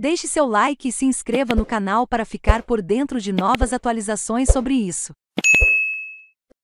Deixe seu like e se inscreva no canal para ficar por dentro de novas atualizações sobre isso.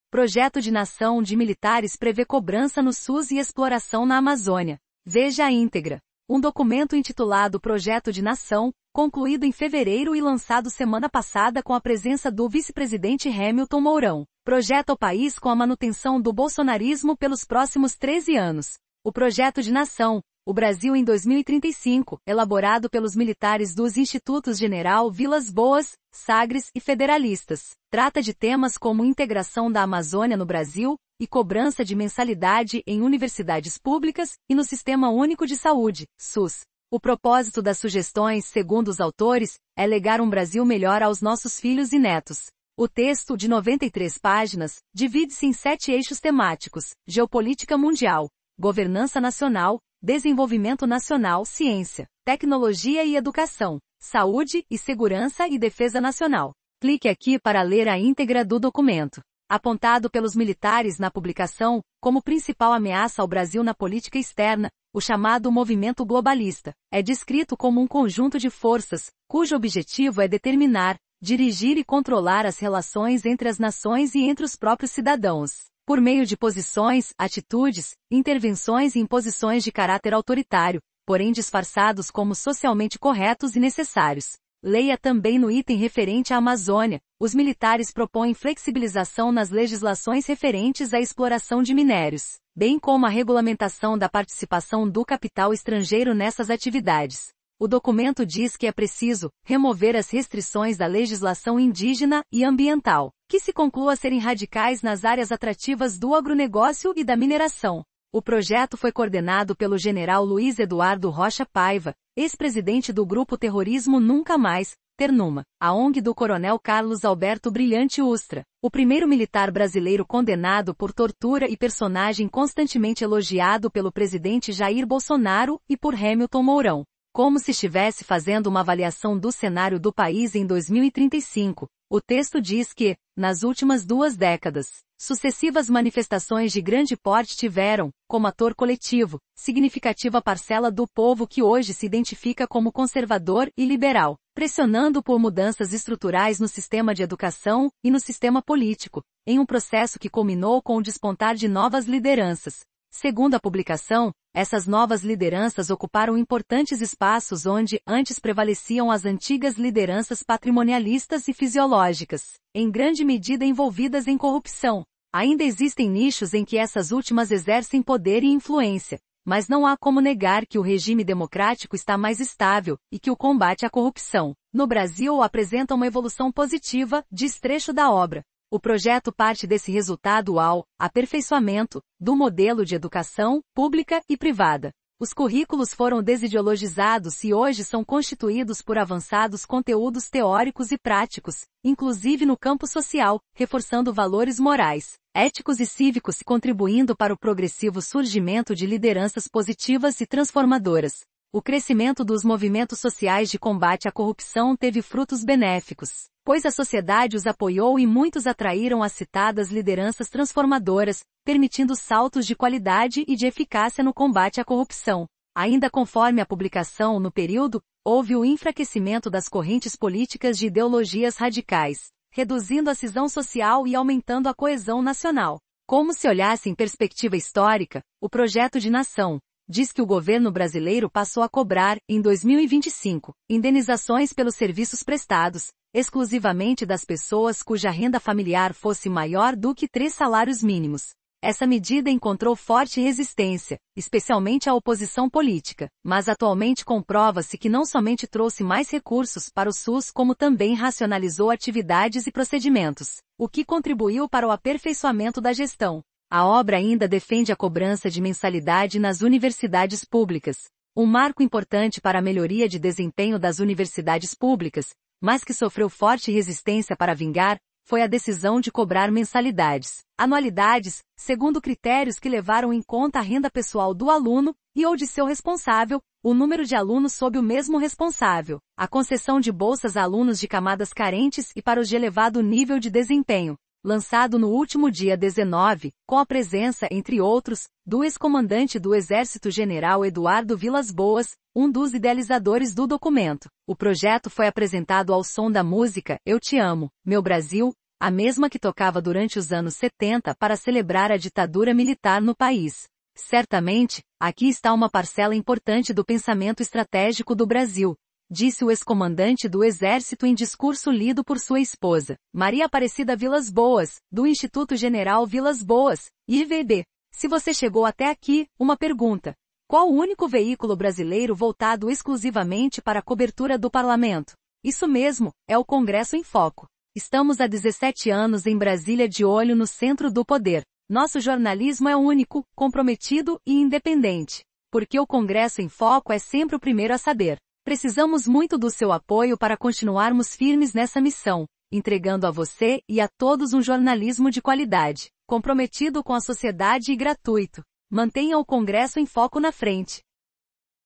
Projeto de Nação de Militares prevê cobrança no SUS e exploração na Amazônia. Veja a íntegra. Um documento intitulado Projeto de Nação, concluído em fevereiro e lançado semana passada com a presença do vice-presidente Hamilton Mourão, projeta o país com a manutenção do bolsonarismo pelos próximos 13 anos. O projeto de nação, o Brasil em 2035, elaborado pelos militares dos Institutos General Vilas Boas, Sagres e Federalistas, trata de temas como integração da Amazônia no Brasil e cobrança de mensalidade em universidades públicas e no Sistema Único de Saúde, SUS. O propósito das sugestões, segundo os autores, é legar um Brasil melhor aos nossos filhos e netos. O texto, de 93 páginas, divide-se em sete eixos temáticos: geopolítica mundial, governança nacional, Desenvolvimento Nacional, Ciência, Tecnologia e Educação, Saúde e Segurança e Defesa Nacional. Clique aqui para ler a íntegra do documento. Apontado pelos militares na publicação como principal ameaça ao Brasil na política externa, o chamado movimento globalista é descrito como um conjunto de forças cujo objetivo é determinar, dirigir e controlar as relações entre as nações e entre os próprios cidadãos por meio de posições, atitudes, intervenções e imposições de caráter autoritário, porém disfarçados como socialmente corretos e necessários. Leia também no item referente à Amazônia, os militares propõem flexibilização nas legislações referentes à exploração de minérios, bem como a regulamentação da participação do capital estrangeiro nessas atividades o documento diz que é preciso remover as restrições da legislação indígena e ambiental, que se conclua serem radicais nas áreas atrativas do agronegócio e da mineração. O projeto foi coordenado pelo general Luiz Eduardo Rocha Paiva, ex-presidente do grupo Terrorismo Nunca Mais, Ternuma, a ONG do coronel Carlos Alberto Brilhante Ustra, o primeiro militar brasileiro condenado por tortura e personagem constantemente elogiado pelo presidente Jair Bolsonaro e por Hamilton Mourão como se estivesse fazendo uma avaliação do cenário do país em 2035. O texto diz que, nas últimas duas décadas, sucessivas manifestações de grande porte tiveram, como ator coletivo, significativa parcela do povo que hoje se identifica como conservador e liberal, pressionando por mudanças estruturais no sistema de educação e no sistema político, em um processo que culminou com o despontar de novas lideranças, Segundo a publicação, essas novas lideranças ocuparam importantes espaços onde antes prevaleciam as antigas lideranças patrimonialistas e fisiológicas, em grande medida envolvidas em corrupção. Ainda existem nichos em que essas últimas exercem poder e influência, mas não há como negar que o regime democrático está mais estável e que o combate à corrupção, no Brasil, apresenta uma evolução positiva, diz trecho da obra. O projeto parte desse resultado ao aperfeiçoamento do modelo de educação pública e privada. Os currículos foram desideologizados e hoje são constituídos por avançados conteúdos teóricos e práticos, inclusive no campo social, reforçando valores morais, éticos e cívicos e contribuindo para o progressivo surgimento de lideranças positivas e transformadoras. O crescimento dos movimentos sociais de combate à corrupção teve frutos benéficos, pois a sociedade os apoiou e muitos atraíram as citadas lideranças transformadoras, permitindo saltos de qualidade e de eficácia no combate à corrupção. Ainda conforme a publicação no período, houve o enfraquecimento das correntes políticas de ideologias radicais, reduzindo a cisão social e aumentando a coesão nacional. Como se olhasse em perspectiva histórica, o projeto de nação, diz que o governo brasileiro passou a cobrar, em 2025, indenizações pelos serviços prestados, exclusivamente das pessoas cuja renda familiar fosse maior do que três salários mínimos. Essa medida encontrou forte resistência, especialmente à oposição política, mas atualmente comprova-se que não somente trouxe mais recursos para o SUS, como também racionalizou atividades e procedimentos, o que contribuiu para o aperfeiçoamento da gestão. A obra ainda defende a cobrança de mensalidade nas universidades públicas, um marco importante para a melhoria de desempenho das universidades públicas, mas que sofreu forte resistência para vingar, foi a decisão de cobrar mensalidades, anualidades, segundo critérios que levaram em conta a renda pessoal do aluno e ou de seu responsável, o número de alunos sob o mesmo responsável, a concessão de bolsas a alunos de camadas carentes e para os de elevado nível de desempenho, lançado no último dia 19, com a presença, entre outros, do ex-comandante do Exército General Eduardo Vilas Boas, um dos idealizadores do documento. O projeto foi apresentado ao som da música Eu Te Amo, Meu Brasil, a mesma que tocava durante os anos 70 para celebrar a ditadura militar no país. Certamente, aqui está uma parcela importante do pensamento estratégico do Brasil, disse o ex-comandante do Exército em discurso lido por sua esposa, Maria Aparecida Vilas Boas, do Instituto General Vilas Boas, IVB. Se você chegou até aqui, uma pergunta. Qual o único veículo brasileiro voltado exclusivamente para a cobertura do parlamento? Isso mesmo, é o Congresso em Foco. Estamos há 17 anos em Brasília de olho no centro do poder. Nosso jornalismo é único, comprometido e independente. Porque o Congresso em Foco é sempre o primeiro a saber. Precisamos muito do seu apoio para continuarmos firmes nessa missão, entregando a você e a todos um jornalismo de qualidade, comprometido com a sociedade e gratuito. Mantenha o Congresso em foco na frente.